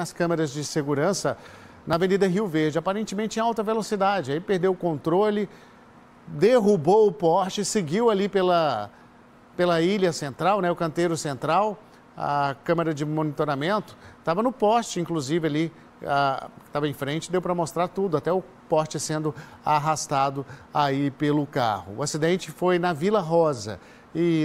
nas câmeras de segurança na Avenida Rio Verde, aparentemente em alta velocidade. Aí perdeu o controle, derrubou o Porsche, seguiu ali pela, pela ilha central, né, o canteiro central, a câmera de monitoramento. Estava no poste, inclusive, ali, estava em frente, deu para mostrar tudo, até o poste sendo arrastado aí pelo carro. O acidente foi na Vila Rosa. E